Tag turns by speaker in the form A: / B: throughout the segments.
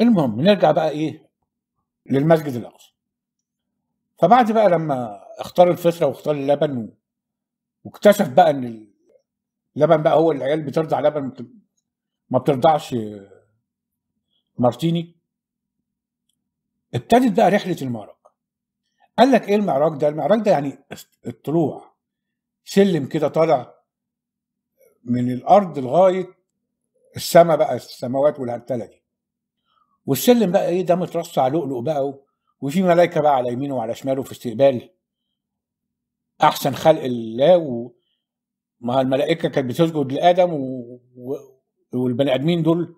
A: المهم نرجع بقى ايه للمسجد الاقصى فبعد بقى لما اختار الفطره واختار اللبن واكتشف بقى ان اللبن بقى هو العيال بترضع لبن ما بترضعش مارتيني ابتدت بقى رحله المعراج قال لك ايه المعراج ده المعراج ده يعني الطلوع سلم كده طالع من الارض لغايه السماء بقى السماوات والهرتله دي والسلم بقى ايه ده مترص على لؤلؤ بقى وفي ملائكه بقى على يمينه وعلى شماله في استقبال احسن خلق الله و... ما الملائكه كانت بتسجد لادم و... و... والبني ادمين دول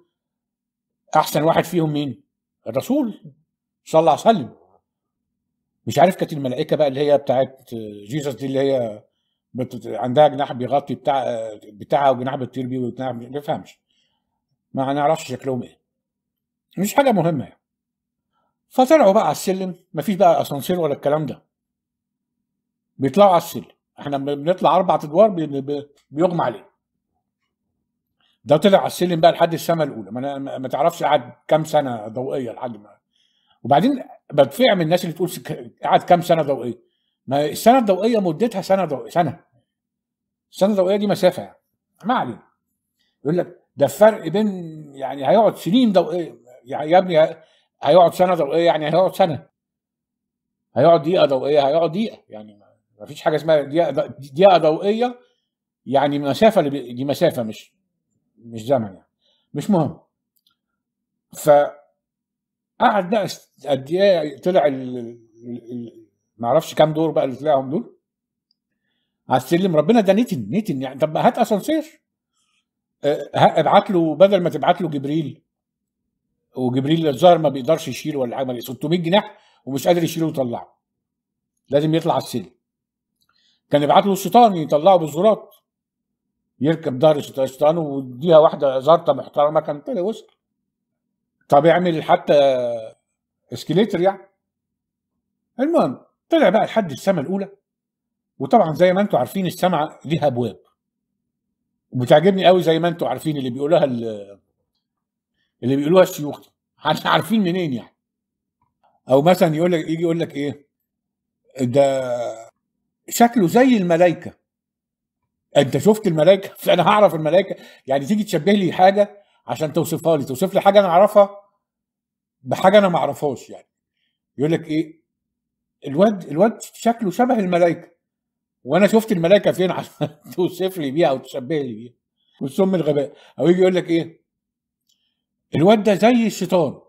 A: احسن واحد فيهم مين؟ الرسول صلى الله عليه وسلم مش عارف كانت الملائكه بقى اللي هي بتاعت جيسس دي اللي هي بت... عندها جناح بيغطي بتاع بتاعها وجناح بتطير بيه وجناح ما نفهمش ما نعرفش شكلهم ايه مش حاجه مهمه يعني فطلعوا بقى على السلم مفيش بقى اسانسير ولا الكلام ده بيطلعوا على السلم احنا بنطلع اربع ادوار بيغمى عليه ده طلع على السلم بقى لحد السماء الاولى ما انا ما تعرفش قعد كام سنه ضوئيه لحد ما وبعدين بدفع من الناس اللي تقول قعد كام سنه ضوئيه ما السنه الضوئيه مدتها سنه ضوئيه سنه السنه الضوئيه دي مسافه يعني ما علينا يقول لك ده الفرق بين يعني هيقعد سنين ضوئيه يعني يا ابني هيقعد سنه ضوئيه يعني هيقعد سنه هيقعد دقيقه ضوئيه هيقعد دقيقه يعني ما فيش حاجه اسمها دقيقه ضوئيه يعني مسافه دي مسافه مش مش زمن يعني مش مهم ف قعد بقى قد ايه طلع ما اعرفش كام دور بقى اللي طلعهم دول على السلم ربنا ده نتن نتن يعني طب هات اسانسير آه، ابعت له بدل ما تبعت له جبريل وجبريل الظاهر ما بيقدرش يشيله ولا حاجه 600 جناح ومش قادر يشيله ويطلعه لازم يطلع على السلم كان يبعت له الشيطان يطلعه بالزرات يركب ظهر الشيطان ويديها واحده زرطه محترمه كان طلع وصل طب يعمل حتى اسكليتر يعني المهم طلع بقى لحد السماء الاولى وطبعا زي ما انتم عارفين السماء ليها ابواب وبتعجبني قوي زي ما انتم عارفين اللي بيقولها اللي بيقولوها الشيوخ احنا عارفين منين يعني او مثلا يقول لك يجي يقول لك ايه ده شكله زي الملائكه انت شفت الملائكه فانا هعرف الملائكه يعني تيجي تشبه لي حاجه عشان توصفها لي توصف لي حاجه انا اعرفها بحاجه انا ما اعرفهاش يعني يقول لك ايه الواد الواد شكله شبه الملائكه وانا شفت الملائكه فين عشان توصف لي بيها او تشبه لي بيها والسم الغباء او يجي يقول لك ايه الواد ده زي الشيطان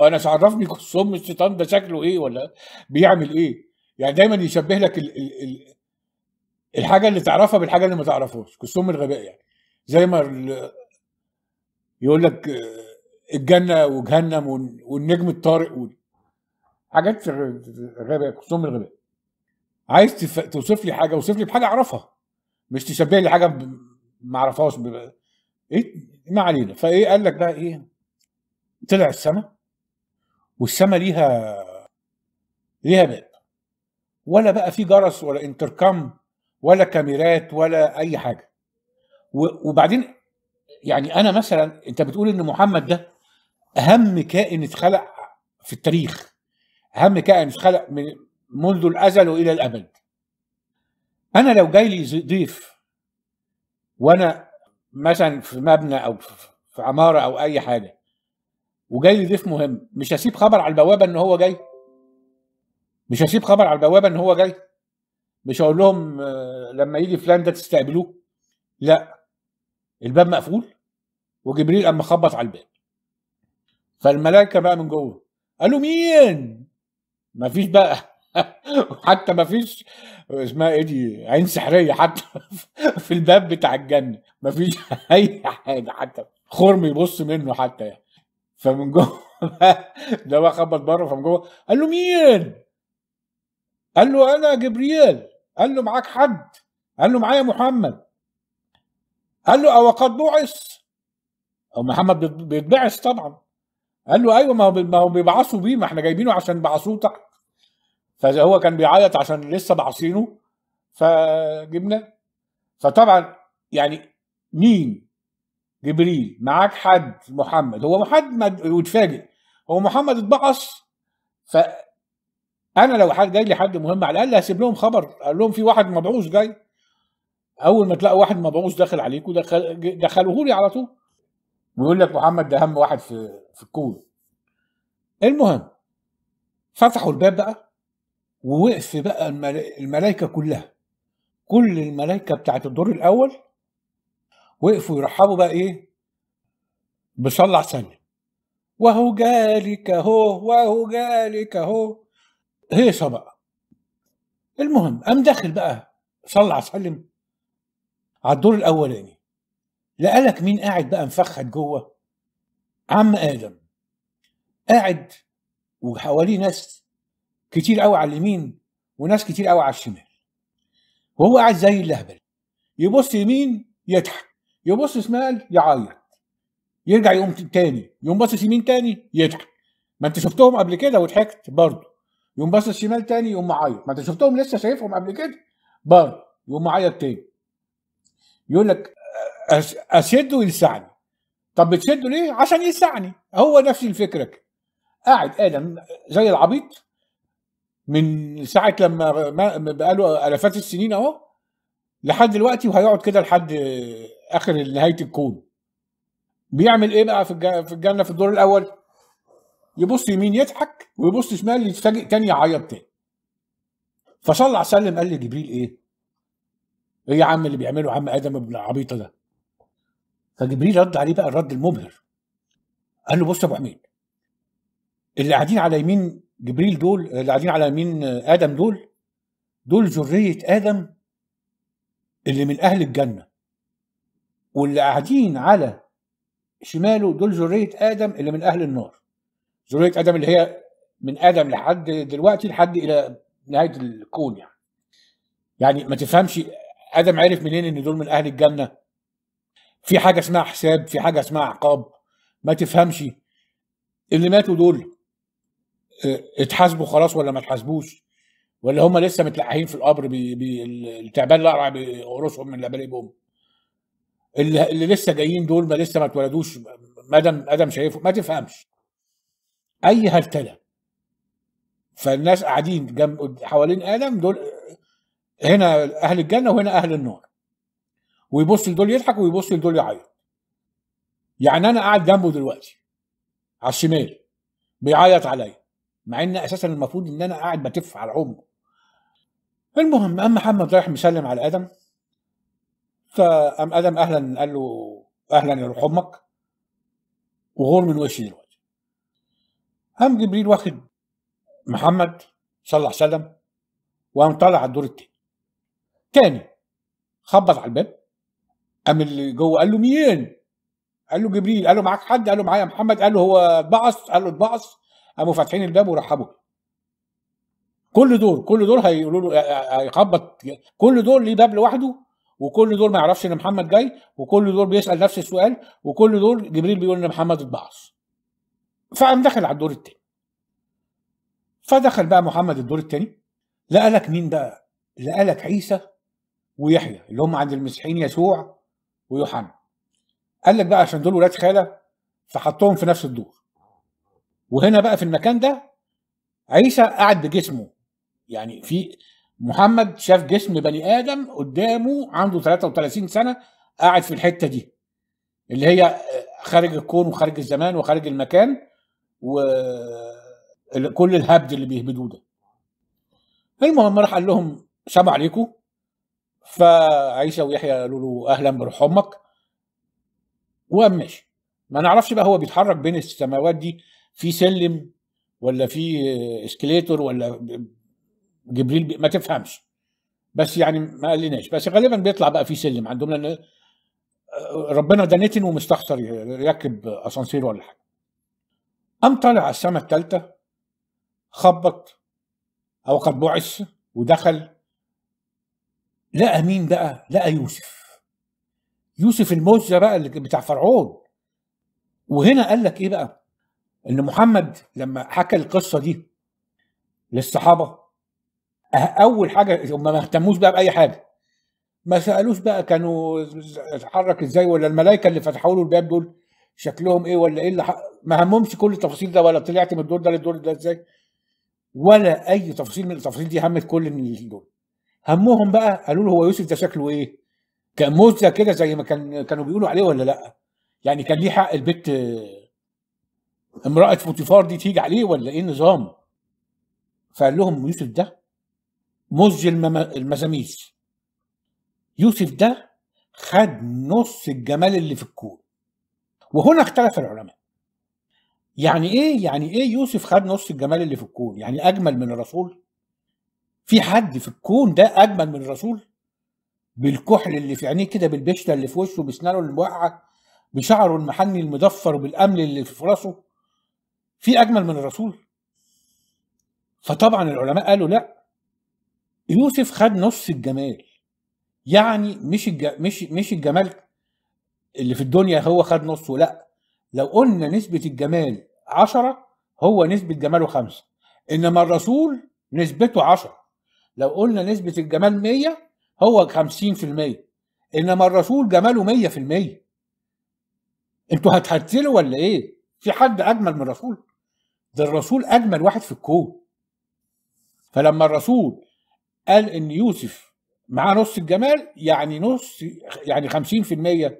A: انا عرفني سم الشيطان ده شكله ايه ولا بيعمل ايه يعني دايما يشبه لك الـ الـ الـ الحاجه اللي تعرفها بالحاجه اللي ما تعرفهاش كسوم الغباء يعني زي ما يقول لك الجنه وجهنم والنجم الطارق و... حاجات غباء كسوم الغباء عايز تف... توصف لي حاجه اوصف لي بحاجه اعرفها مش تشبه لي حاجه ب... ما اعرفهاش ب... ايه ما علينا فايه قال لك بقى ايه طلع السما والسما ليها ليها باب ولا بقى في جرس ولا انتركام ولا كاميرات ولا اي حاجه وبعدين يعني انا مثلا انت بتقول ان محمد ده اهم كائن اتخلق في التاريخ اهم كائن اتخلق من منذ الازل والى الابد انا لو جاي لي ضيف وانا مثلا في مبنى او في عماره او اي حاجه وجاي ضيف مهم مش هسيب خبر على البوابه ان هو جاي مش هسيب خبر على البوابه ان هو جاي مش هقول لهم آه، لما يجي فلان ده تستقبلوه لا الباب مقفول وجبريل قام مخبط على الباب فالملائكه بقى من جوه قالوا مين مفيش بقى حتى مفيش اسمها ايه دي عين سحريه حتى في الباب بتاع الجنه مفيش اي حاجه حتى خرم يبص منه حتى يعني فمن جوه ده بقى خبط بره فمن جوه قال له مين؟ قال له انا جبريل قال له معاك حد قال له معايا محمد قال له او قد بعث او محمد بيتبعث طبعا قال له ايوه ما هو ما هو بيبعثوا بيه ما احنا جايبينه عشان بعثوه تحت فهو كان بيعيط عشان لسه بعصينه فجبناه فطبعا يعني مين جبريل معاك حد محمد هو محمد واتفاجئ هو محمد اتبقص ف انا لو حد جاي لي حد مهم على الاقل هسيب لهم خبر اقول لهم في واحد مبعوث جاي اول ما تلاقوا واحد مبعوث داخل عليكم دخل دخلوه لي على طول ويقول لك محمد ده اهم واحد في في الكون المهم فتحوا الباب بقى ووقف بقى الملائكه كلها كل الملائكه بتاعت الدور الاول وقفوا يرحبوا بقى ايه بصلع ثانيه وهو جالك اهو وهو جالك اهو هيصه بقى المهم قام داخل بقى صلع سلم على الدور الاولاني لقالك مين قاعد بقى مفخد جوه عم ادم قاعد وحواليه ناس كتير قوي على اليمين وناس كتير قوي على الشمال وهو قاعد زي اللهبل يبص يمين يضحك يبص شمال يعيط يرجع يقوم تاني يقوم بص يمين تاني يضحك ما انت شفتهم قبل كده وضحكت برضه يقوم بص شمال تاني يقوم معيط ما انت شفتهم لسه شايفهم قبل كده برضه يقوم معيط تاني يقول لك اشده يلسعني طب بتشده ليه عشان يلسعني هو نفس الفكره كده قاعد ادم زي العبيط من ساعه لما بقاله الافات السنين اهو لحد دلوقتي وهيقعد كده لحد اخر نهايه الكون بيعمل ايه بقى في الجنه في, الجنة في الدور الاول يبص يمين يضحك ويبص شمال يتفاجئ تاني يعيط تاني فصلى على سلم قال لجبريل ايه ايه يا عم اللي بيعمله عم ادم ابن العبيطه ده فجبريل رد عليه بقى الرد المبهر قال له بص يا ابو حميد اللي قاعدين على يمين جبريل دول اللي قاعدين على يمين ادم دول دول ذريه ادم اللي من اهل الجنه واللي قاعدين على شماله دول ذريه ادم اللي من اهل النار ذريه ادم اللي هي من ادم لحد دلوقتي لحد الى نهايه الكون يعني يعني ما تفهمش ادم عرف منين ان دول من اهل الجنه في حاجه اسمها حساب في حاجه اسمها عقاب ما تفهمش اللي ماتوا دول آه، اتحاسبوا خلاص ولا ما اتحاسبوش ولا هم لسه متلقحين في القبر بي بي التعبان الأقرع بيقرصهم من لبالبهم اللي, اللي لسه جايين دول ما لسه ما اتولدوش مدام ادم شايفه ما تفهمش اي هرتله فالناس قاعدين جنب حوالين ادم دول هنا اهل الجنه وهنا اهل النار ويبص لدول يضحك ويبص لدول يعيط يعني انا قاعد جنبه دلوقتي على الشمال بيعيط عليا مع ان اساسا المفروض ان انا قاعد بتف على عمره المهم اما محمد رايح مسلم على ادم فقام ادم اهلا قال له اهلا يا روح امك وغور من وشي دلوقتي قام جبريل واخد محمد صلح وسلم وقام طالع على الدور التاني تاني خبط على الباب قام اللي جوه قال له مين؟ قال له جبريل قال له معاك حد؟ قال له معايا محمد قال له هو اتبعص قال له اتبعص قاموا فاتحين الباب ورحبوا كل دور كل دور هيقولوا له هيخبط كل دور ليه باب لوحده وكل دول ما يعرفش ان محمد جاي وكل دول بيسال نفس السؤال وكل دول جبريل بيقول ان محمد اتبعث فقام دخل على الدور الثاني فدخل بقى محمد الدور الثاني لقى لك مين بقى لقى لك عيسى ويحيى اللي هم عند المسيحيين يسوع ويوحنا قال لك بقى عشان دول ولاد خاله فحطهم في نفس الدور وهنا بقى في المكان ده عيسى قعد بجسمه يعني في محمد شاف جسم بني ادم قدامه عنده 33 سنه قاعد في الحته دي اللي هي آه، خارج الكون وخارج الزمان وخارج المكان وكل الهبد اللي بيهبدوه ده المهم راح قال لهم سلام عليكم فعيسى ويحيى قالوا له اهلا بروح امك وقام ماشي ما نعرفش بقى هو بيتحرك بين السماوات دي في سلم ولا في آه، اسكليتور ولا جبريل ما تفهمش بس يعني ما قالناش بس غالبا بيطلع بقى في سلم عندهم لان ربنا ده نتن ومستخسر يركب اسانسير ولا حاجه قام طالع على السماء الثالثه خبط او قد بعث ودخل لقى مين بقى لقى يوسف يوسف الموزة بقى اللي بتاع فرعون وهنا قال لك ايه بقى ان محمد لما حكى القصه دي للصحابه اول حاجه هم ما اهتموش بقى باي حاجه ما سالوش بقى كانوا اتحرك ازاي ولا الملائكه اللي فتحوا له الباب دول شكلهم ايه ولا ايه اللي ح... ما همهمش كل التفاصيل ده ولا طلعت من الدور ده للدور ده ازاي ولا اي تفاصيل من التفاصيل دي همت كل من دول همهم بقى قالوا له هو يوسف ده شكله ايه كان مزه كده زي ما كان كانوا بيقولوا عليه ولا لا يعني كان ليه حق البت امراه فوتيفار دي تيجي عليه ولا ايه النظام فقال لهم يوسف ده مزج المساميس يوسف ده خد نص الجمال اللي في الكون وهنا اختلف العلماء يعني ايه يعني ايه يوسف خد نص الجمال اللي في الكون يعني اجمل من الرسول في حد في الكون ده اجمل من الرسول بالكحل اللي في عينيه كده بالبشتة اللي في وشه بسنانه الموقعه بشعره المحني المضفر وبالامل اللي في راسه في اجمل من الرسول فطبعا العلماء قالوا لا يوسف خد نص الجمال يعني مش الج... مش مش الجمال اللي في الدنيا هو خد نصه لا لو قلنا نسبة الجمال 10 هو نسبة جماله خمسة انما الرسول نسبته 10 لو قلنا نسبة الجمال 100 هو 50% انما الرسول جماله 100% انتوا هتهتلوا ولا ايه؟ في حد اجمل من الرسول؟ ده الرسول اجمل واحد في الكون فلما الرسول قال ان يوسف معاه نص الجمال يعني نص يعني 50%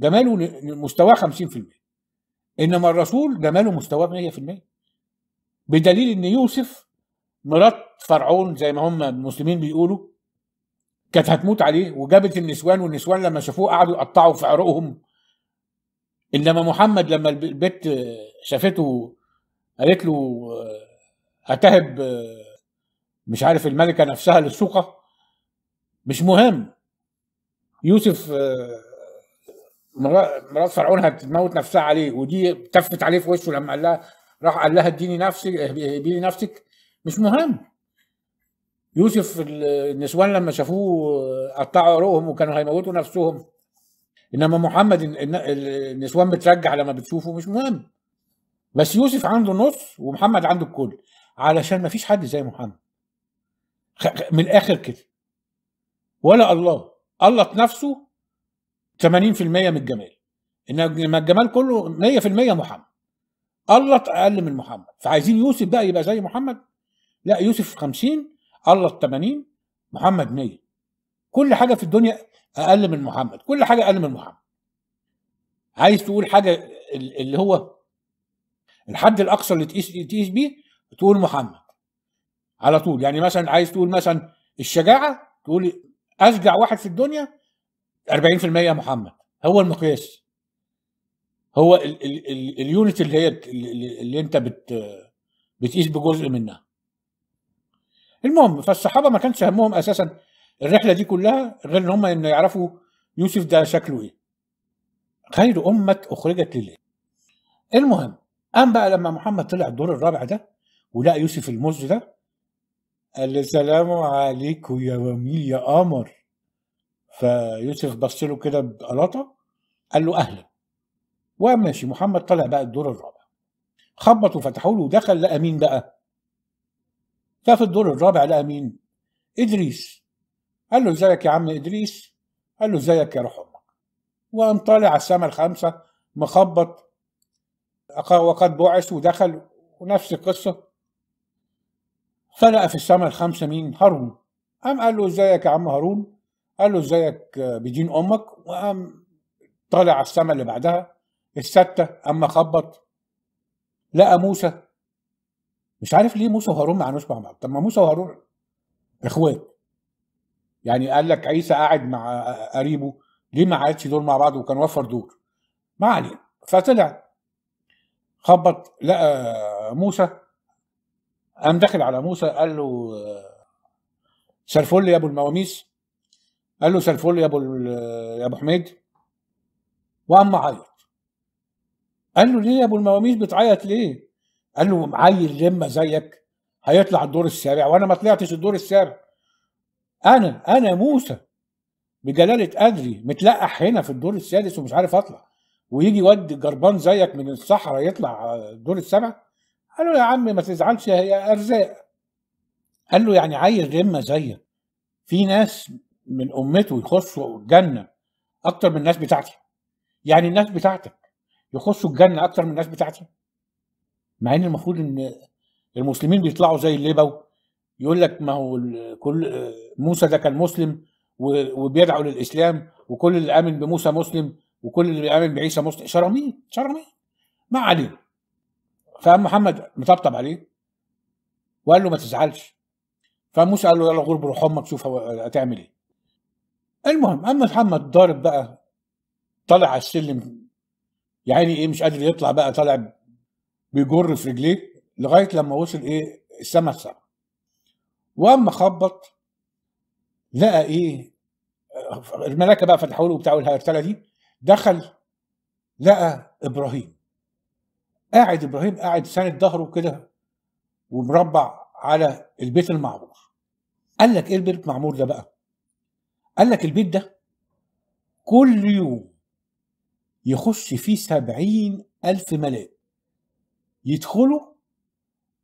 A: جماله مستواه 50% انما الرسول جماله مستواه 100% بدليل ان يوسف مرات فرعون زي ما هم المسلمين بيقولوا كانت هتموت عليه وجابت النسوان والنسوان لما شافوه قعدوا يقطعوا في عروقهم انما محمد لما البت شافته قالت له آه، هتهب آه، مش عارف الملكه نفسها للسوقه مش مهم يوسف آه، مرات فرعون هتموت نفسها عليه ودي تفت عليه في وشه لما قال لها راح قال لها اديني نفسك اديني نفسك مش مهم يوسف النسوان لما شافوه آه، قطعوا عروقهم وكانوا هيموتوا نفسهم انما محمد النسوان بترجع لما بتشوفه مش مهم بس يوسف عنده نص ومحمد عنده الكل علشان ما فيش حد زي محمد من الاخر كده ولا الله قلط نفسه 80% من الجمال انما الجمال كله 100% محمد الله اقل من محمد فعايزين يوسف بقى يبقى زي محمد لا يوسف 50 الله 80 محمد 100 كل حاجه في الدنيا اقل من محمد كل حاجه اقل من محمد عايز تقول حاجه اللي هو الحد الاقصى اللي تقيس تقيس بيه تقول محمد على طول يعني مثلا عايز تقول مثلا الشجاعه تقول اشجع واحد في الدنيا 40% محمد هو المقياس هو اليونت اللي هي اللي انت بت بتقيس بجزء منها المهم فالصحابه ما كانش همهم اساسا الرحله دي كلها غير ان هم ان يعرفوا يوسف ده شكله ايه خير امه اخرجت لله المهم قام بقى لما محمد طلع الدور الرابع ده ولقى يوسف المز ده قال له سلام عليكم يا وميل يا قمر فيوسف بص له كده بقلاطه قال له اهلا وماشي محمد طلع بقى الدور الرابع خبط وفتحوا له ودخل لقى مين بقى ففي الدور الرابع لقى مين ادريس قال له ازيك يا عم ادريس قال له ازيك يا روح امك وقام طالع على السما الخامسه مخبط وقد بعث ودخل ونفس القصه فلقى في السماء الخمسة مين هارون قام قال له ازيك يا عم هارون قال له ازيك بدين امك وقام طالع على السماء اللي بعدها الستة اما خبط لقى موسى مش عارف ليه موسى وهارون ما قعدوش مع بعض طب ما موسى وهارون اخوات يعني قال لك عيسى قاعد مع قريبه ليه ما عادش دول مع بعض وكان وفر دور ما علينا فطلع خبط لقى موسى قام داخل على موسى قال له سلفول يا ابو المواميس قال له سلفول يا ابو يا ابو حميد وقام عيط قال له ليه يا ابو المواميس بتعيط ليه؟ قال له معيل لما زيك هيطلع الدور السابع وانا ما طلعتش الدور السابع انا انا موسى بجلاله قدري متلقح هنا في الدور السادس ومش عارف اطلع ويجي ود جربان زيك من الصحراء يطلع الدور السابع قال له يا عم ما تزعلش هي ارزاق قال له يعني عيل غمه زيك في ناس من امته يخشوا الجنه اكتر من الناس بتاعتي يعني الناس بتاعتك يخشوا الجنه اكتر من الناس بتاعتي مع ان المفروض ان المسلمين بيطلعوا زي اللبو يقول لك ما هو كل موسى ده كان مسلم وبيدعو للاسلام وكل اللي امن بموسى مسلم وكل اللي امن بعيسى مسلم شرمين شرمين ما علينا فقام محمد مطبطب عليه وقال له ما تزعلش فقام موسى قال له يلا غرب روح امك شوف هتعمل ايه المهم اما محمد ضارب بقى طالع على السلم يا عيني ايه مش قادر يطلع بقى طالع بيجر في رجليه لغايه لما وصل ايه السما السبعه واما خبط لقى ايه الملاكه بقى فتحوا له بتاع الهرتله دي دخل لقى ابراهيم قاعد ابراهيم قاعد ساند ظهره كده ومربع على البيت المعمور قال لك ايه البيت المعمور ده بقى قال لك البيت ده كل يوم يخش فيه سبعين ألف ملاك يدخلوا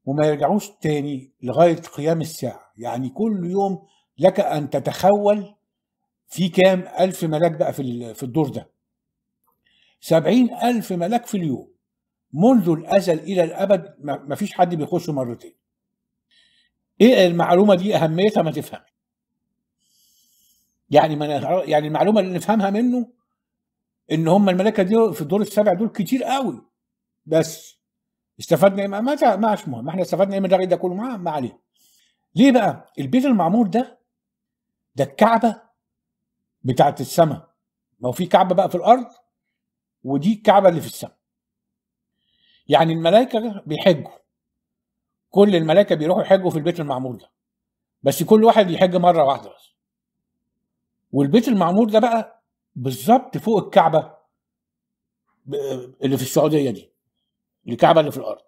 A: وما يرجعوش تاني لغاية قيام الساعة يعني كل يوم لك أن تتخول في كام ألف ملاك بقى في الدور ده سبعين ألف ملاك في اليوم منذ الازل الى الابد ما فيش حد بيخشه مرتين ايه المعلومه دي اهميتها ما تفهم يعني ما يعني المعلومه اللي نفهمها منه ان هم الملائكه دي في الدور السابع دول كتير قوي بس استفدنا ايه ما ما مش مهم احنا استفدنا ايه من الرغي ده كله ما ما عليه ليه بقى البيت المعمور ده ده الكعبه بتاعت السماء ما هو في كعبه بقى في الارض ودي الكعبه اللي في السماء يعني الملائكه بيحجوا كل الملائكه بيروحوا يحجوا في البيت المعمور ده بس كل واحد يحج مره واحده بس والبيت المعمور ده بقى بالظبط فوق الكعبه اللي في السعوديه دي الكعبه اللي في الارض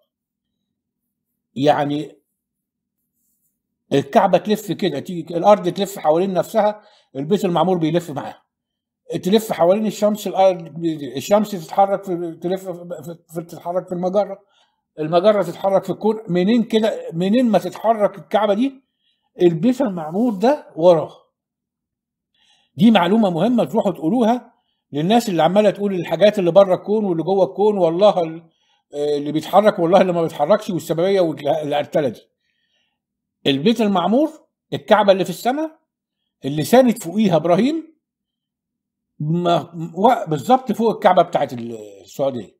A: يعني الكعبه تلف كده تيجي الارض تلف حوالين نفسها البيت المعمور بيلف معاها تلف حوالين الشمس الشمس تتحرك في تلف في تتحرك في المجره المجره تتحرك في الكون منين كده منين ما تتحرك الكعبه دي البيت المعمور ده وراه دي معلومه مهمه تروحوا تقولوها للناس اللي عماله تقول الحاجات اللي بره الكون واللي جوه الكون والله آه، اللي بيتحرك والله اللي ما بيتحركش والسببيه والارتله دي البيت المعمور الكعبه اللي في السماء اللي ساند فوقيها ابراهيم بالظبط فوق الكعبه بتاعت السعوديه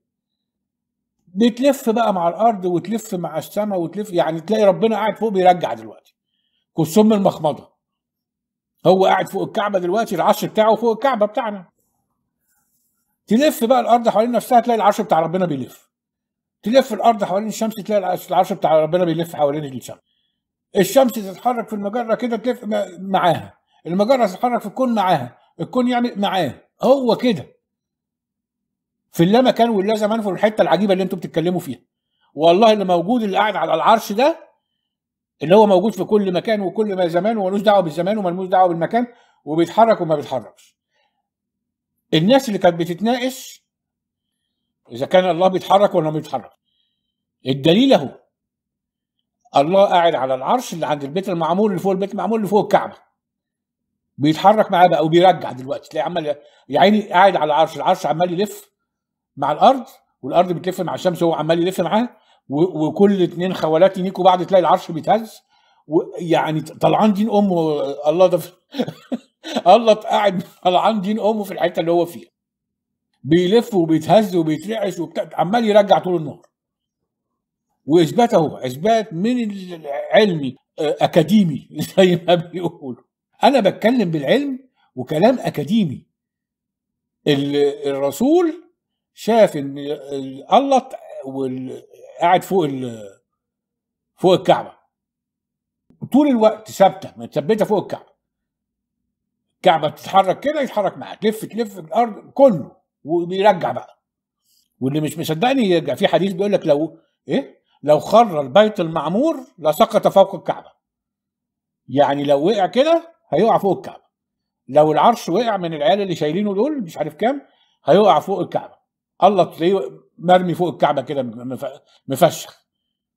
A: بتلف بقى مع الارض وتلف مع السماء وتلف يعني تلاقي ربنا قاعد فوق بيرجع دلوقتي كسوم المخمضه هو قاعد فوق الكعبه دلوقتي العرش بتاعه فوق الكعبه بتاعنا تلف بقى الارض حوالين نفسها تلاقي العرش بتاع ربنا بيلف تلف الارض حوالين الشمس تلاقي العرش بتاع ربنا بيلف حوالين الشمس الشمس تتحرك في المجره كده تلف معاها المجره تتحرك في الكون معاها الكون يعمل يعني معاه هو كده في اللا مكان واللا زمان في الحته العجيبه اللي انتم بتتكلموا فيها والله اللي موجود اللي قاعد على العرش ده اللي هو موجود في كل مكان وكل ما زمان وملوش دعوه بالزمان وملوش دعوه بالمكان وبيتحرك وما بيتحركش الناس اللي كانت بتتناقش اذا كان الله بيتحرك ولا ما بيتحرك الدليل اهو الله قاعد على العرش اللي عند البيت المعمور اللي فوق البيت المعمور اللي فوق الكعبه بيتحرك معاه بقى وبيرجع دلوقتي تلاقي عمال يا عيني قاعد على العرش العرش عمال يلف مع الارض والارض بتلف مع الشمس وهو عمال يلف معاه وكل اتنين خوالات ينيكوا بعض تلاقي العرش بيتهز ويعني طلعان دين امه الله ده الله قاعد طلعان دين امه في الحته اللي هو فيها بيلف وبيتهز وبيترعش وبتاع عمال يرجع طول النهار واثبات اهو اثبات من العلمي آه، اكاديمي زي ما بيقولوا انا بتكلم بالعلم وكلام اكاديمي الرسول شاف ان الله قاعد فوق فوق الكعبه طول الوقت ثابته متثبته فوق الكعبه الكعبه بتتحرك كده يتحرك معاها تلف تلف الارض كله وبيرجع بقى واللي مش مصدقني يرجع في حديث بيقول لك لو ايه لو خر البيت المعمور لسقط فوق الكعبه يعني لو وقع كده هيقع فوق الكعبه لو العرش وقع من العيال اللي شايلينه دول مش عارف كام هيقع فوق الكعبه الله تلاقيه مرمي فوق الكعبه كده مفشخ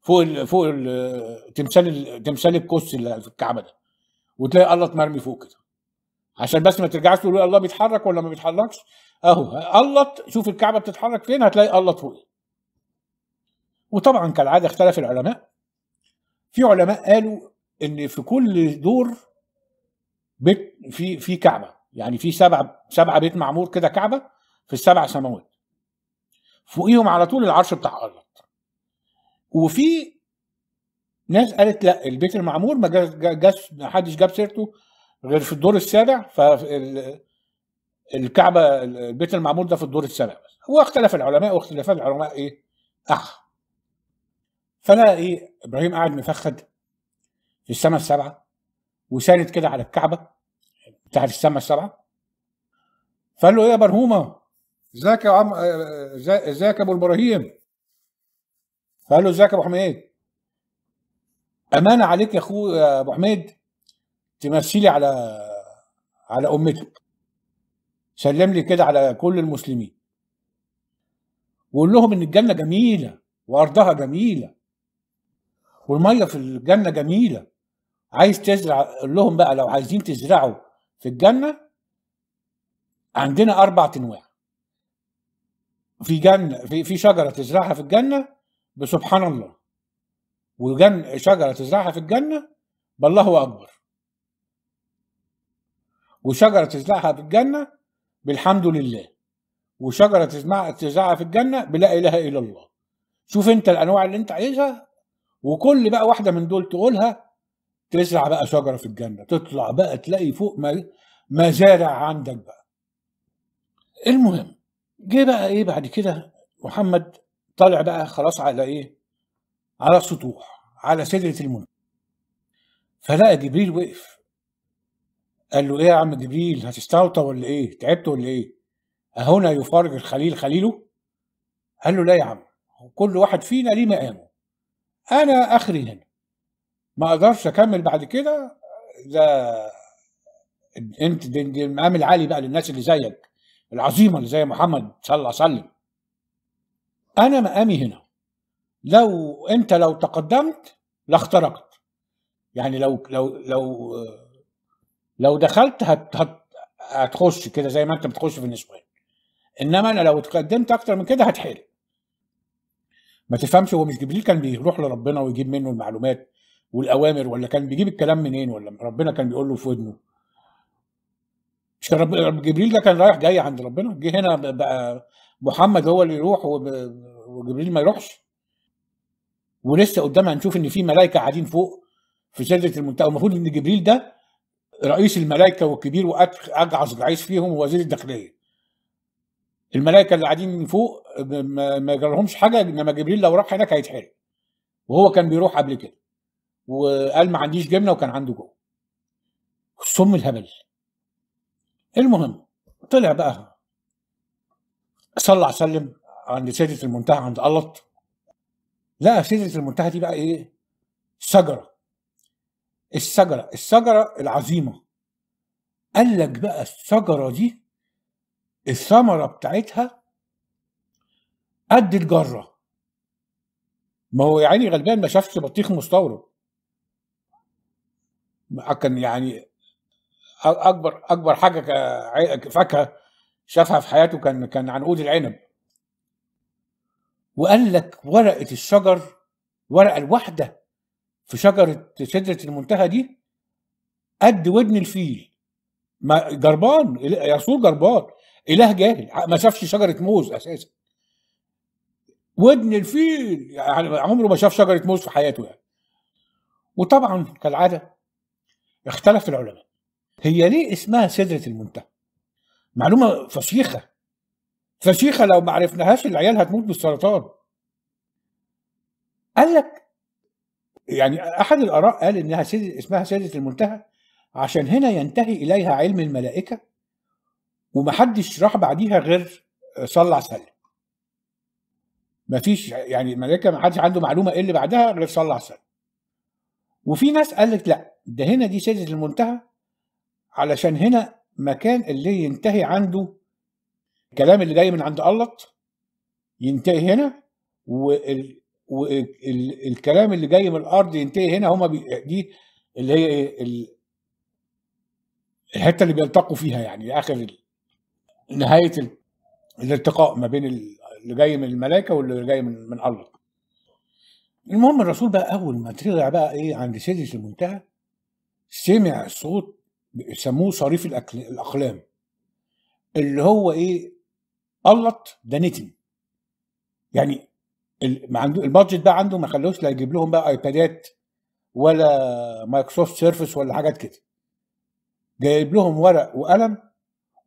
A: فوق الـ فوق تمثال تمثال الكوس اللي في الكعبه ده وتلاقي الله اتمرمي فوق كده عشان بس ما ترجعش تقول الله بيتحرك ولا ما بيتحركش اهو الله شوف الكعبه بتتحرك فين هتلاقي الله فوق وطبعا كالعاده اختلف العلماء في علماء قالوا ان في كل دور بيت في في كعبه يعني في سبع سبع بيت معمور كده كعبه في السبع سماوات فوقيهم على طول العرش بتاع الله وفي ناس قالت لا البيت المعمور ما جاش ما حدش جاب سيرته غير في الدور السابع ف الكعبه البيت المعمور ده في الدور السابع بس هو اختلف العلماء واختلافات العلماء ايه اح فلا ايه ابراهيم قاعد مفخد في السماء السبعه وساند كده على الكعبه بتاعت السماء السبعه فقال له ايه يا برهومه ازيك يا عم ازيك يا ابو ابراهيم فقال له ازيك يا ابو حميد امانه عليك يا اخو يا ابو حميد تمثلي على على امتك سلم لي كده على كل المسلمين وقول لهم ان الجنه جميله وارضها جميله والميه في الجنه جميله عايز تزرع قول لهم بقى لو عايزين تزرعوا في الجنه عندنا اربع انواع في جنه في في شجره تزرعها في الجنه بسبحان الله وجن شجره تزرعها في الجنه بالله اكبر وشجره تزرعها في الجنه بالحمد لله وشجره تزرعها في الجنه بلا اله الا الله شوف انت الانواع اللي انت عايزها وكل بقى واحده من دول تقولها تزرع بقى شجره في الجنه تطلع بقى تلاقي فوق مزارع عندك بقى المهم جه بقى ايه بعد كده محمد طالع بقى خلاص على ايه على السطوح على سدره المنى فلقى جبريل وقف قال له ايه يا عم جبريل هتستوطى ولا ايه تعبت ولا ايه اهنا يفرج الخليل خليله قال له لا يا عم كل واحد فينا ليه مقامه انا اخري هنا ما اقدرش اكمل بعد كده ده انت دي, المقام العالي بقى للناس اللي زيك العظيمه اللي زي محمد صلى الله عليه وسلم انا مقامي هنا لو انت لو تقدمت لاخترقت يعني لو لو لو لو دخلت هت هت هتخش كده زي ما انت بتخش في النسوان انما انا لو تقدمت اكتر من كده هتحرق ما تفهمش هو مش جبريل كان بيروح لربنا ويجيب منه المعلومات والاوامر ولا كان بيجيب الكلام منين ولا ربنا كان بيقول له في ودنه مش كان رب جبريل ده كان رايح جاي عند ربنا جه هنا بقى محمد هو اللي يروح وجبريل ما يروحش ولسه قدامنا هنشوف ان في ملائكه قاعدين فوق في سدره المنتهى المفروض ان جبريل ده رئيس الملائكه والكبير واجعص رئيس فيهم ووزير الداخليه الملائكه اللي قاعدين من فوق ما جرالهمش حاجه انما جبريل لو راح هناك هيتحرق وهو كان بيروح قبل كده وقال ما عنديش جبنه وكان عنده جو سم الهبل المهم طلع بقى صلى سلم عند سدره المنتهى عند قلط لقى سدره المنتهى دي بقى ايه شجره الشجره الشجره العظيمه قال لك بقى الشجره دي الثمره بتاعتها قد الجره ما هو يا عيني غلبان ما شافش بطيخ مستورد كان يعني اكبر اكبر حاجه فاكهه شافها في حياته كان كان عنقود العنب وقال لك ورقه الشجر الورقه الواحده في شجره سدره المنتهى دي قد ودن الفيل ما جربان يرسول جربان اله جاهل ما شافش شجره موز اساسا ودن الفيل يعني عمره ما شاف شجره موز في حياته يعني وطبعا كالعاده اختلف العلماء هي ليه اسمها سدرة المنتهى معلومة فشيخة فشيخة لو ما عرفناهاش العيال هتموت بالسرطان قال لك يعني أحد الآراء قال إنها سيدة اسمها سدرة المنتهى عشان هنا ينتهي إليها علم الملائكة ومحدش راح بعديها غير صلع سلم مفيش يعني الملائكة محدش عنده معلومة إيه اللي بعدها غير صلع سلم وفي ناس قالت لا ده هنا دي سلسله المنتهى علشان هنا مكان اللي ينتهي عنده الكلام اللي جاي من عند الله ينتهي هنا وال... والكلام اللي جاي من الارض ينتهي هنا هما بي... دي اللي هي ايه الحته اللي بيلتقوا فيها يعني اخر نهايه الالتقاء ما بين اللي جاي من الملائكه واللي جاي من من الله المهم الرسول بقى اول ما طلع بقى ايه عند سيده المنتهى سمع صوت سموه صريف الاقلام اللي هو ايه قلط ده نتن يعني البادجت بقى عنده ما خلوش لا يجيب لهم بقى ايبادات ولا مايكروسوفت سيرفس ولا حاجات كده جايب لهم ورق وقلم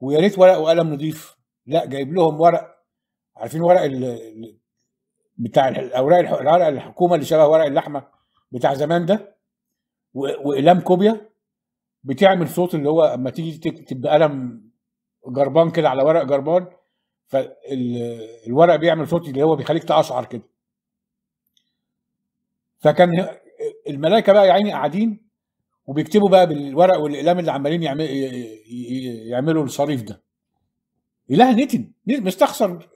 A: ويا ريت ورق وقلم نضيف لا جايب لهم ورق عارفين ورق بتاع الاوراق الورق الحكومه اللي شبه ورق اللحمه بتاع زمان ده واقلام كوبيا بتعمل صوت اللي هو اما تيجي تكتب بقلم جربان كده على ورق جربان فالورق بيعمل صوت اللي هو بيخليك تقشعر كده فكان الملائكه بقى يا عيني قاعدين وبيكتبوا بقى بالورق والاقلام اللي عمالين يعمل يعملوا الصريف ده اله نتن مستخسر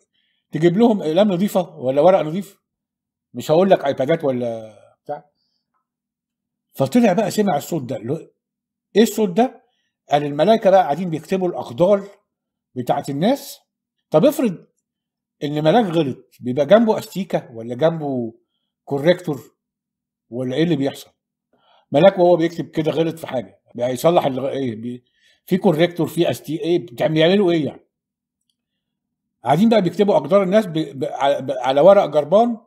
A: تجيب لهم اقلام نظيفه ولا ورق نظيف مش هقول لك ايبادات ولا بتاع فطلع بقى سمع الصوت ده ايه الصوت ده قال الملائكه بقى قاعدين بيكتبوا الاقدار بتاعت الناس طب افرض ان ملاك غلط بيبقى جنبه استيكه ولا جنبه كوريكتور ولا ايه اللي بيحصل ملاك وهو بيكتب كده غلط في حاجه هيصلح ايه في كوريكتور في استي ايه بيعملوا ايه يعني قاعدين بقى بيكتبوا اقدار الناس بـ بـ على ورق جربان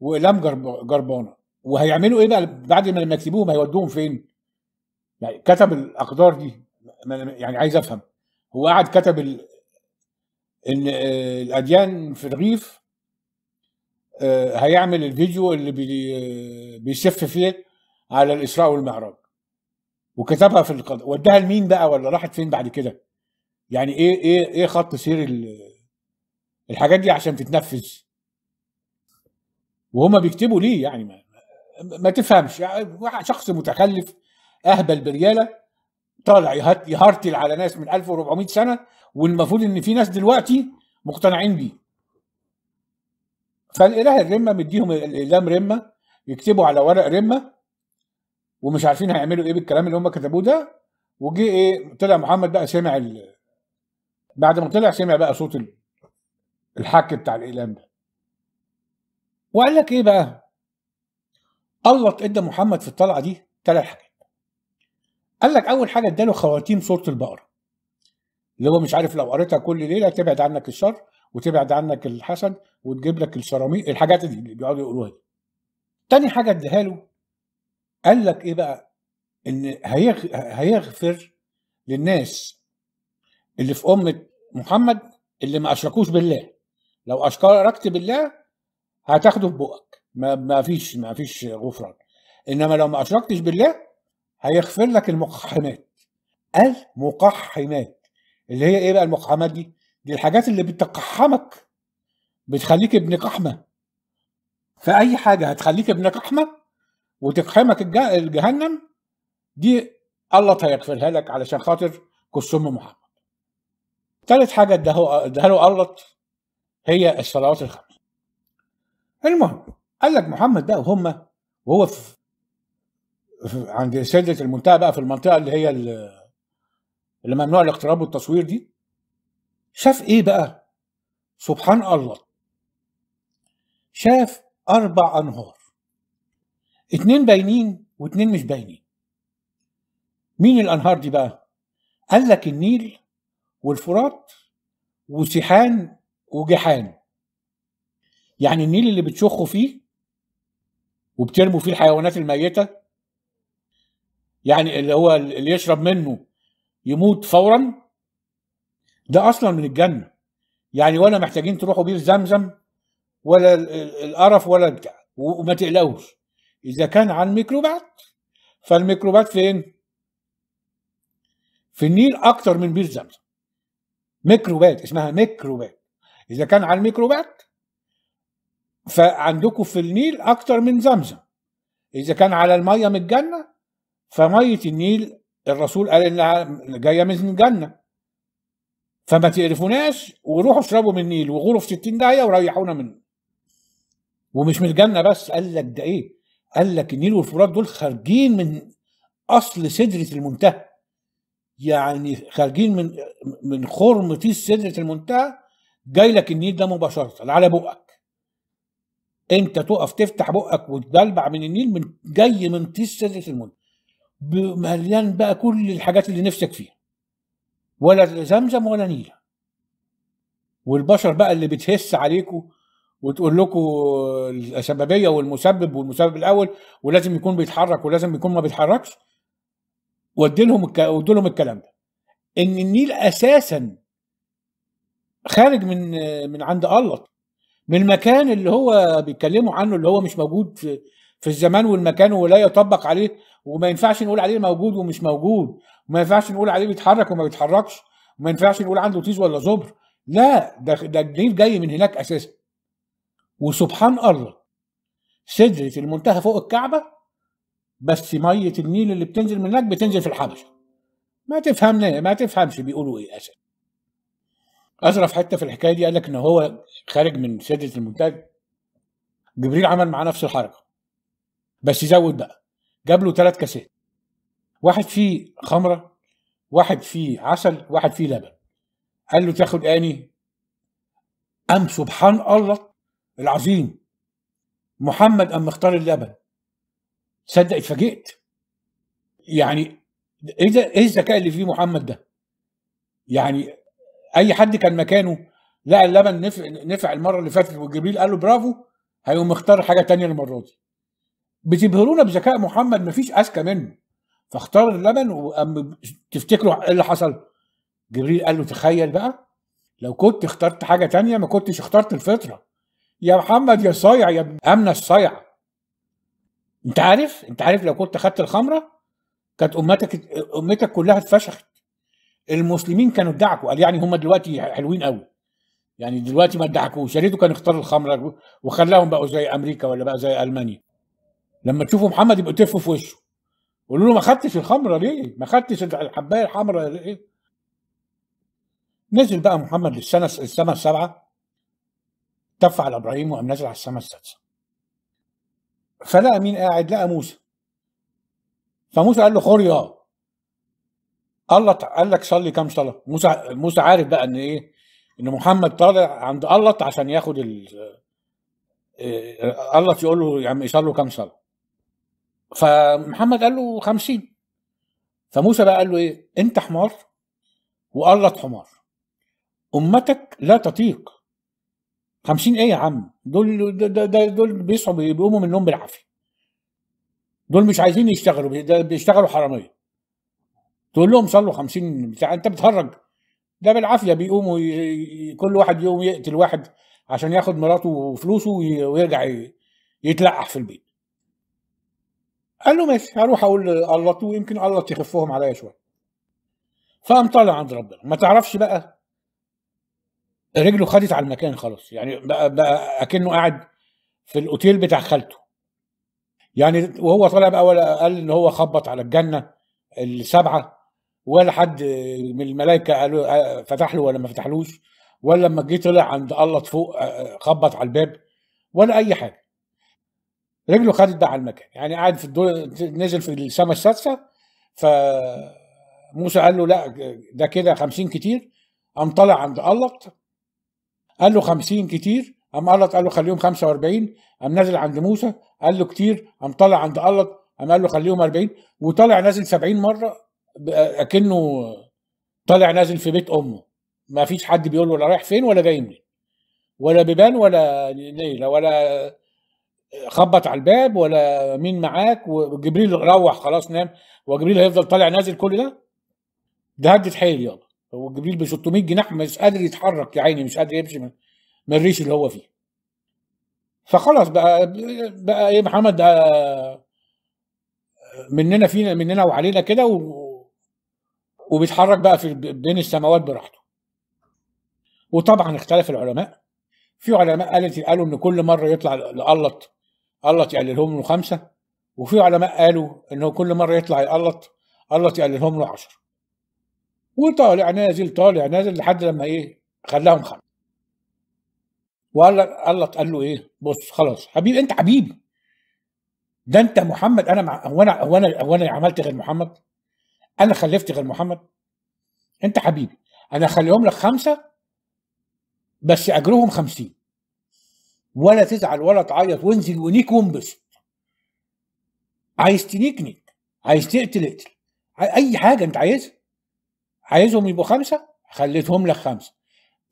A: واقلام جربانه وهيعملوا ايه بقى بعد ما لما يكتبوهم هيودوهم فين؟ يعني كتب الاقدار دي يعني عايز افهم هو قعد كتب ال... ان آه، الاديان في الرغيف آه، هيعمل الفيديو اللي بي... آه، بيسف فيه على الاسراء والمعراج وكتبها في القضاء وداها لمين بقى ولا راحت فين بعد كده؟ يعني ايه ايه ايه خط سير ال... الحاجات دي عشان تتنفذ وهما بيكتبوا ليه يعني ما, ما تفهمش يعني شخص متخلف اهبل برياله طالع يهرتل على ناس من 1400 سنه والمفروض ان في ناس دلوقتي مقتنعين بيه فالاله الرمه مديهم الاقلام رمه يكتبوا على ورق رمه ومش عارفين هيعملوا ايه بالكلام اللي هم كتبوه ده وجه ايه طلع محمد بقى سمع ال... بعد ما طلع سمع بقى صوت ال... الحك بتاع الاعلام ده وقال لك ايه بقى الله ادى محمد في الطلعه دي ثلاث حاجات قال لك اول حاجه اداله خواتيم صوره البقره اللي هو مش عارف لو قريتها كل ليله تبعد عنك الشر وتبعد عنك الحسد وتجيب لك الشراميق الحاجات دي اللي بيقعدوا يقولوها دي تاني حاجه اديها له قال لك ايه بقى ان هيغفر للناس اللي في امه محمد اللي ما اشركوش بالله لو اشركت بالله هتاخده في بقك ما, ما فيش ما فيش غفران انما لو ما اشركتش بالله هيغفر لك المقحمات المقحمات اللي هي ايه بقى المقحمات دي دي الحاجات اللي بتقحمك بتخليك ابن قحمه فاي حاجه هتخليك ابن قحمه وتقحمك الجهنم دي الله هيغفرها لك علشان خاطر كسوم محمد تالت حاجه له الله هي الصلوات الخمس المهم قال لك محمد بقى وهم وهو في عند سدة المنتهى بقى في المنطقة اللي هي اللي ممنوع الاقتراب والتصوير دي شاف ايه بقى؟ سبحان الله شاف أربع أنهار اتنين باينين واتنين مش باينين مين الأنهار دي بقى؟ قال لك النيل والفرات وسيحان وجحان يعني النيل اللي بتشخوا فيه وبترموا فيه الحيوانات الميته يعني اللي هو اللي يشرب منه يموت فورا ده اصلا من الجنه يعني ولا محتاجين تروحوا بير زمزم ولا القرف ولا بتاع وما تقلقوش اذا كان عن ميكروبات فالميكروبات فين في النيل اكتر من بير زمزم ميكروبات اسمها ميكروبات اذا كان على الميكروبات فعندكم في النيل اكتر من زمزم اذا كان على الميه من الجنه فميه النيل الرسول قال انها جايه من الجنه فما تقرفوناش وروحوا اشربوا من النيل وغوروا في 60 داهيه وريحونا منه ومش من الجنه بس قال لك ده ايه قال لك النيل والفرات دول خارجين من اصل سدره المنتهى يعني خارجين من من خرم تيس سدره المنتهى جاي لك النيل ده مباشره على بقك انت تقف تفتح بقك وتدلبع من النيل من جاي من طيس سدره المنى مليان بقى كل الحاجات اللي نفسك فيها ولا زمزم ولا نيله والبشر بقى اللي بتهس عليكم وتقول لكم السببيه والمسبب والمسبب الاول ولازم يكون بيتحرك ولازم يكون ما بيتحركش ودي لهم لهم الكلام ده ان النيل اساسا خارج من من عند الله من المكان اللي هو بيتكلموا عنه اللي هو مش موجود في في الزمان والمكان ولا يطبق عليه وما ينفعش نقول عليه موجود ومش موجود وما ينفعش نقول عليه بيتحرك وما بيتحركش وما ينفعش نقول عنده طيز ولا زبر لا ده ده الجليل جاي من هناك اساسا وسبحان الله سدرة المنتهى فوق الكعبة بس مية النيل اللي بتنزل من هناك بتنزل في الحبشة ما تفهمنا ما تفهمش بيقولوا ايه اساسا اظرف حته في الحكايه دي قال لك ان هو خارج من سياده المنتج جبريل عمل معاه نفس الحركه بس زود بقى جاب له ثلاث كاسات واحد فيه خمره واحد فيه عسل واحد فيه لبن قال له تاخد اني ام سبحان الله العظيم محمد ام مختار اللبن صدق اتفاجئت يعني ايه ده ايه الذكاء اللي فيه محمد ده يعني اي حد كان مكانه لقى اللبن نفع, نفع المره اللي فاتت وجبريل قال له برافو هيقوم مختار حاجه تانية المره دي بتبهرونا بذكاء محمد مفيش اذكى منه فاختار اللبن وقام تفتكروا ايه اللي حصل جبريل قال له تخيل بقى لو كنت اخترت حاجه تانية ما كنتش اخترت الفطره يا محمد يا صايع يا ابن امنه الصايع انت عارف انت عارف لو كنت اخدت الخمره كانت امتك امتك كلها اتفشخت المسلمين كانوا ادعكوا قال يعني هم دلوقتي حلوين قوي يعني دلوقتي ما ادعكوش يا ريته كانوا اختاروا الخمره وخلاهم بقوا زي امريكا ولا بقى زي المانيا لما تشوفوا محمد يبقوا تفوا في وشه قولوا له ما خدتش الخمره ليه؟ ما خدتش الحبايه الحمراء ليه؟ نزل بقى محمد للسنه السماء السابعه تف على ابراهيم وقام نازل على السماء السادسه فلقى مين قاعد؟ لقى موسى فموسى قال له خوريا الله قال لك صلي كام صلاه موسى موسى عارف بقى ان ايه ان محمد طالع عند الله عشان ياخد ال آه، الله يقول له يا يعني عم يصلوا كام صلاه فمحمد قال له 50 فموسى بقى قال له ايه انت حمار والله حمار امتك لا تطيق 50 ايه يا عم دول دول, دول بيصحوا بيقوموا من النوم بالعافيه دول مش عايزين يشتغلوا بيشتغلوا حراميه تقول لهم صلوا 50 بتاع انت بتهرج ده بالعافيه بيقوموا ي... كل واحد يقوم يقتل واحد عشان ياخد مراته وفلوسه ويرجع ي... يتلقح في البيت قال له ماشي هروح اقول الله ويمكن الله يخفهم عليا شويه فقام طالع عند ربنا ما تعرفش بقى رجله خدت على المكان خلاص يعني بقى, بقى اكنه قاعد في الاوتيل بتاع خالته يعني وهو طالع بقى ولا قال ان هو خبط على الجنه السبعه ولا حد من الملائكه قالوا آه، فتح له ولا ما فتحلوش ولا لما جه طلع عند الله فوق آه، آه، خبط على الباب ولا اي حاجه رجله خدت بقى على المكان يعني قاعد في الدور نزل في السماء السادسه فموسى قال له لا ده كده خمسين كتير قام طالع عند قلط قال له خمسين كتير قام قلط قال له خليهم خمسة واربعين قام نازل عند موسى قال له كتير قام طالع عند قلط قام قال له خليهم 40 وطالع نازل 70 مره اكنه طالع نازل في بيت امه ما فيش حد بيقول له رايح فين ولا جاي منين ولا بيبان ولا ليلى ولا خبط على الباب ولا مين معاك وجبريل روح خلاص نام وجبريل هيفضل طالع نازل كل ده ده هدت حيل يابا وجبريل ب 600 جناح مش قادر يتحرك يا عيني مش قادر يمشي من الريش اللي هو فيه فخلاص بقى بقى ايه محمد آه، مننا فينا مننا وعلينا كده و وبيتحرك بقى في بين السماوات براحته وطبعا اختلف العلماء في علماء قالت قالوا ان كل مره يطلع يقلط قلط يقللهم له خمسه وفي علماء قالوا ان هو كل مره يطلع يقلط قلط يقللهم له 10 وطالع نازل طالع نازل لحد لما ايه خلاهم خمسه وقال قلط قال له ايه بص خلاص حبيبي انت حبيبي ده انت محمد انا مع... هو انا هو انا هو انا عملت غير محمد انا خلفت غير محمد انت حبيبي انا هخليهم لك خمسه بس اجرهم خمسين ولا تزعل ولا تعيط وانزل ونيك وانبسط عايز تنيك نيك عايز تقتل اقتل اي حاجه انت عايزها عايزهم يبقوا خمسه خليتهم لك خمسه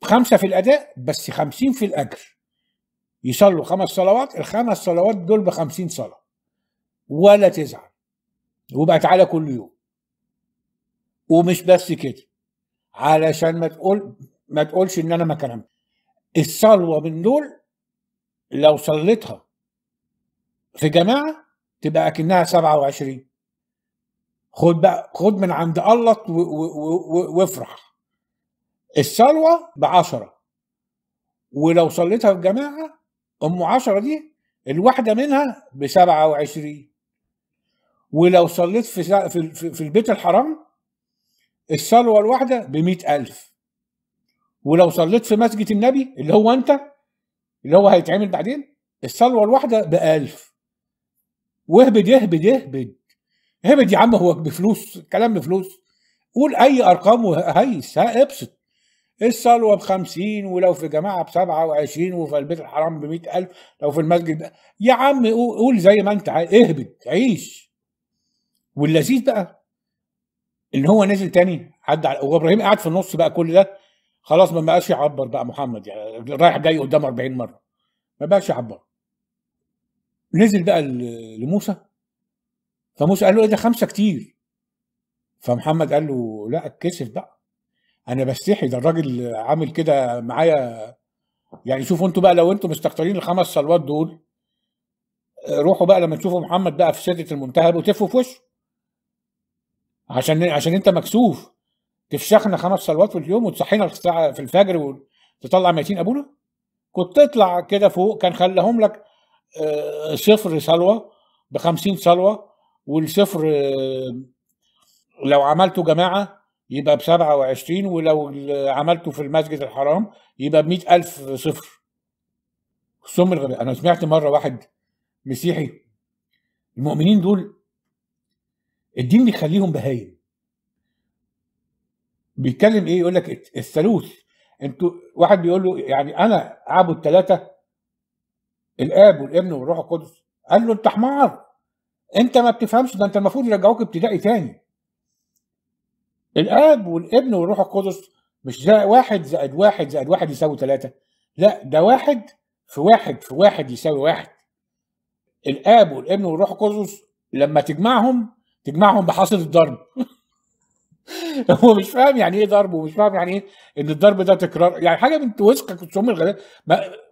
A: خمسه في الاداء بس خمسين في الاجر يصلوا خمس صلوات الخمس صلوات دول بخمسين صلاه ولا تزعل وبقى تعالى كل يوم ومش بس كده علشان ما تقول ما تقولش ان انا ما كلمت الصلوه من دول لو صليتها في جماعه تبقى اكنها 27 خد بقى خد من عند الله وافرح الصلوه بعشرة ولو صليتها في جماعه ام عشرة دي الواحده منها ب 27 ولو صليت في, في البيت الحرام الصلوه الواحده ب ألف ولو صليت في مسجد النبي اللي هو انت اللي هو هيتعمل بعدين الصلوه الواحده ب 1000 واهبد اهبد اهبد اهبد يا عم هو بفلوس الكلام بفلوس قول اي ارقام وهيس ها ابسط الصلوه ب 50 ولو في جماعه ب 27 وفي البيت الحرام ب 100000 لو في المسجد يا عم قول زي ما انت عايز اهبد عيش واللذيذ بقى ان هو نزل تاني عدى على قاعد في النص بقى كل ده خلاص ما بقاش يعبر بقى محمد يعني رايح جاي قدامه 40 مره ما بقاش يعبر نزل بقى لموسى فموسى قال له ايه ده خمسه كتير فمحمد قال له لا اتكسف بقى انا بستحي ده الراجل عامل كده معايا يعني شوفوا انتوا بقى لو انتوا مستقطرين الخمس صلوات دول آه، روحوا بقى لما تشوفوا محمد بقى في سدره المنتهى وتفوا في وشه عشان عشان انت مكسوف تفشخنا خمس صلوات في اليوم وتصحينا الساعه في الفجر وتطلع ميتين ابونا كنت تطلع كده فوق كان خلاهم لك آه، صفر صلوه ب 50 صلوه والصفر آه، لو عملته جماعه يبقى ب 27 ولو عملته في المسجد الحرام يبقى ب 100000 صفر سم الغباء انا سمعت مره واحد مسيحي المؤمنين دول الدين بيخليهم بهايم بيتكلم ايه يقول لك الثالوث انتوا واحد بيقول له يعني انا اعبد ثلاثه الاب والابن والروح القدس قال له انت حمار انت ما بتفهمش ده انت المفروض يرجعوك ابتدائي تاني الاب والابن والروح القدس مش ده واحد زائد واحد زائد واحد يساوي ثلاثة لا ده واحد في واحد في واحد يساوي واحد الاب والابن والروح القدس لما تجمعهم تجمعهم بحاصل الضرب هو مش فاهم يعني ايه ضرب ومش فاهم يعني ايه ان الضرب ده تكرار يعني حاجه بنت وسخك وتشم الغلاف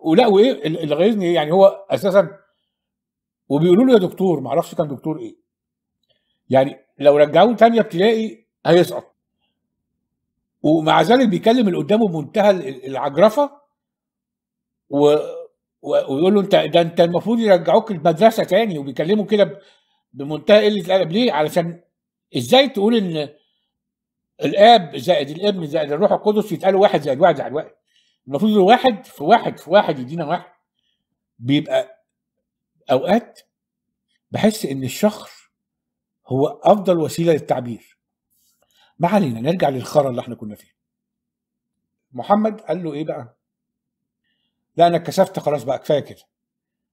A: ولا وايه اللي غيظني إيه؟ يعني هو اساسا وبيقولوا له يا دكتور ما اعرفش كان دكتور ايه يعني لو رجعوه ثانيه ابتدائي هيسقط ومع ذلك بيكلم اللي قدامه بمنتهى العجرفه و... ويقول له انت ده انت المفروض يرجعوك المدرسه تاني وبيكلمه كده بمنتهى قله الادب ليه؟ علشان ازاي تقول ان الاب زائد الابن زائد الروح القدس يتقالوا واحد زائد واحد زائد واحد المفروض الواحد في واحد في واحد يدينا واحد بيبقى اوقات بحس ان الشخص هو افضل وسيله للتعبير ما علينا نرجع للخرى اللي احنا كنا فيه محمد قال له ايه بقى لا انا اتكسفت خلاص بقى كفايه كده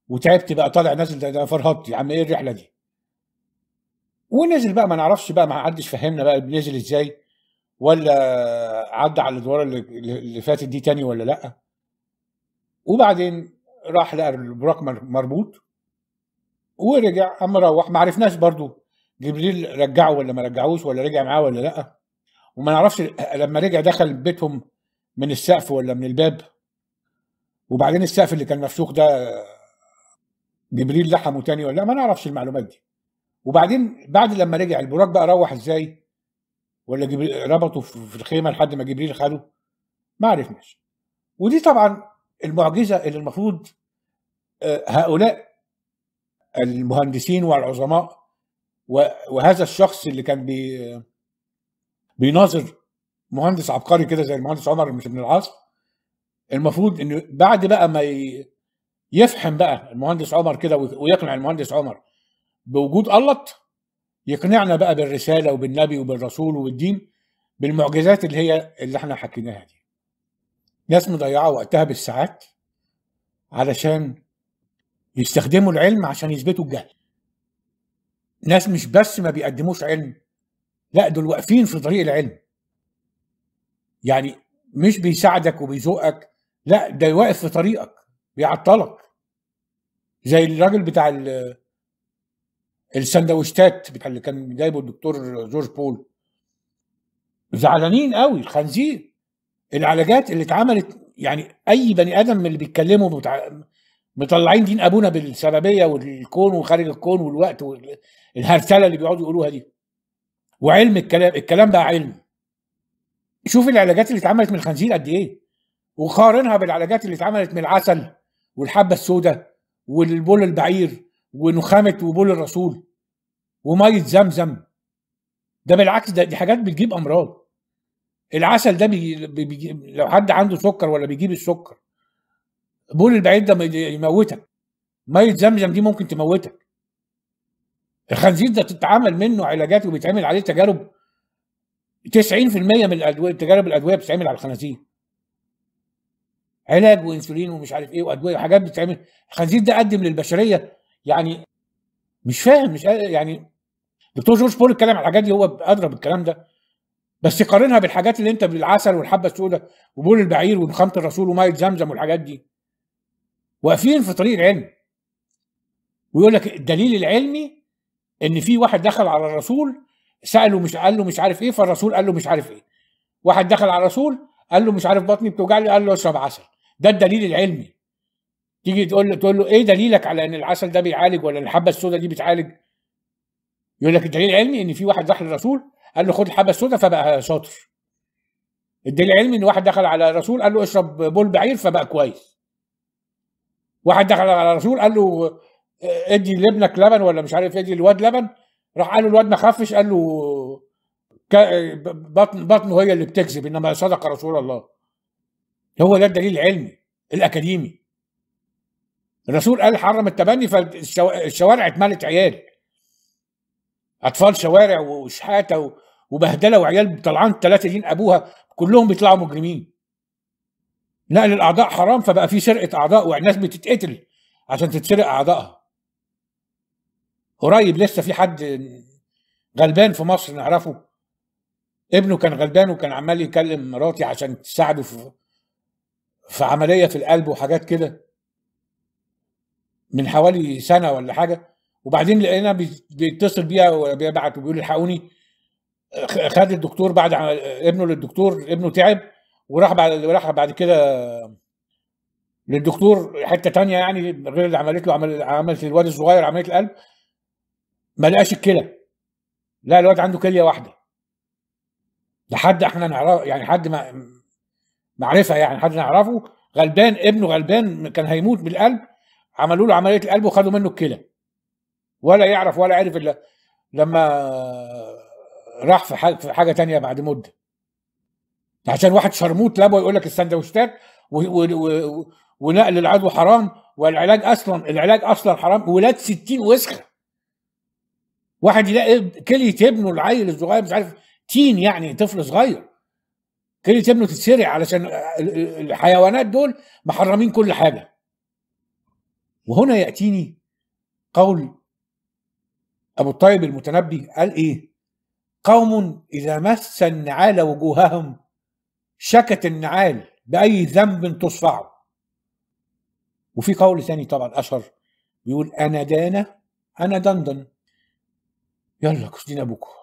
A: وتعبت بقى طالع نازل ده, ده فرهطت يا عم ايه الرحله دي ونزل بقى ما نعرفش بقى ما حدش فهمنا بقى نزل ازاي ولا عدى على الادوار اللي, فاتت دي تاني ولا لا وبعدين راح لقى البراق مربوط ورجع اما روح ما عرفناش برضو جبريل رجعه ولا ما رجعوش ولا رجع معاه ولا لا وما نعرفش لما رجع دخل بيتهم من السقف ولا من الباب وبعدين السقف اللي كان مفسوخ ده جبريل لحمه تاني ولا ما نعرفش المعلومات دي وبعدين بعد لما رجع البراك بقى روح ازاي ولا ربطه في الخيمه لحد ما جبريل خده ما عرفناش ودي طبعا المعجزه اللي المفروض آه، هؤلاء المهندسين والعظماء وهذا الشخص اللي كان بي بيناظر مهندس عبقري كده زي المهندس عمر مش ابن العاص المفروض انه بعد بقى ما يفحم بقى المهندس عمر كده ويقنع المهندس عمر بوجود الله يقنعنا بقى بالرساله وبالنبي وبالرسول وبالدين بالمعجزات اللي هي اللي احنا حكيناها دي ناس مضيعه وقتها بالساعات علشان يستخدموا العلم عشان يثبتوا الجهل ناس مش بس ما بيقدموش علم لا دول واقفين في طريق العلم يعني مش بيساعدك وبيزوقك لا ده واقف في طريقك بيعطلك زي الراجل بتاع السندوتشات اللي كان جايبه الدكتور جورج بول زعلانين قوي خنزير العلاجات اللي اتعملت يعني اي بني ادم من اللي بيتكلموا بتاع مطلعين دين ابونا بالسببيه والكون وخارج الكون والوقت والهرسله اللي بيقعدوا يقولوها دي وعلم الكلام الكلام بقى علم شوف العلاجات اللي اتعملت من الخنزير قد ايه وقارنها بالعلاجات اللي اتعملت من العسل والحبه السوداء والبول البعير ونخامه وبول الرسول وميه زمزم ده بالعكس ده دي حاجات بتجيب امراض العسل ده بيجي بيجي لو حد عنده سكر ولا بيجيب السكر بول البعيد ده يموتك ميه زمزم دي ممكن تموتك الخنزير ده تتعمل منه علاجات وبيتعمل عليه تجارب 90% من الادويه تجارب الادويه بتتعمل على الخنازير علاج وانسولين ومش عارف ايه وادويه وحاجات بتتعمل الخنزير ده قدم للبشريه يعني مش فاهم مش يعني دكتور جورج بول اتكلم على الحاجات دي هو ادرى بالكلام ده بس يقارنها بالحاجات اللي انت بالعسل والحبه السوداء وبول البعير وخامه الرسول وماء زمزم والحاجات دي واقفين في طريق العلم ويقول لك الدليل العلمي ان في واحد دخل على الرسول ساله مش قال له مش عارف ايه فالرسول قال له مش عارف ايه واحد دخل على الرسول قال له مش عارف بطني بتوجعني قال له اشرب عسل ده الدليل العلمي تيجي تقول له تقول له ايه دليلك على ان العسل ده بيعالج ولا الحبه السوداء دي بتعالج؟ يقول لك الدليل العلمي ان في واحد راح للرسول قال له خد الحبه السوداء فبقى شاطر. الدليل العلمي ان واحد دخل على الرسول قال له اشرب بول بعير فبقى كويس. واحد دخل على الرسول قال له آه، ادي لابنك لبن ولا مش عارف إيه، ادي الواد لبن راح قال له الواد ما خفش قال له بطن بطنه هي اللي بتكذب انما صدق رسول الله. هو ده الدليل العلمي الاكاديمي. الرسول قال حرم التبني فالشوارع اتملت عيال اطفال شوارع وشحاته وبهدله وعيال طلعان ثلاثه دين ابوها كلهم بيطلعوا مجرمين نقل الاعضاء حرام فبقى في سرقه اعضاء والناس بتتقتل عشان تتسرق اعضائها قريب لسه في حد غلبان في مصر نعرفه ابنه كان غلبان وكان عمال يكلم مراتي عشان تساعده في في عمليه في القلب وحاجات كده من حوالي سنه ولا حاجه وبعدين لقينا بيتصل بيها وبيبعت وبيقول الحقوني خد الدكتور بعد ابنه للدكتور ابنه تعب وراح بعد راح بعد كده للدكتور حته تانية يعني غير اللي عملت له عمل عملت الواد الصغير عمليه القلب ما لقاش الكلى لا الواد عنده كليه واحده لحد احنا نعرف يعني حد ما معرفه يعني حد نعرفه غلبان ابنه غلبان كان هيموت بالقلب عملوا له عمليه القلب وخدوا منه الكلى ولا يعرف ولا عرف الا لما راح في حاجه في حاجه تانية بعد مده عشان واحد شرموط لابو يقول لك السندوتشات ونقل العضو حرام والعلاج اصلا العلاج اصلا حرام ولاد 60 وسخه واحد يلاقي كلية ابنه العيل الصغير مش عارف تين يعني طفل صغير كلية ابنه تتسرع علشان الحيوانات دول محرمين كل حاجه وهنا يأتيني قول أبو الطيب المتنبي قال إيه قوم إذا مس النعال وجوههم شكت النعال بأي ذنب تصفعه وفي قول ثاني طبعا أشهر بيقول أنا دانا أنا دندن يلا قصدين أبوكم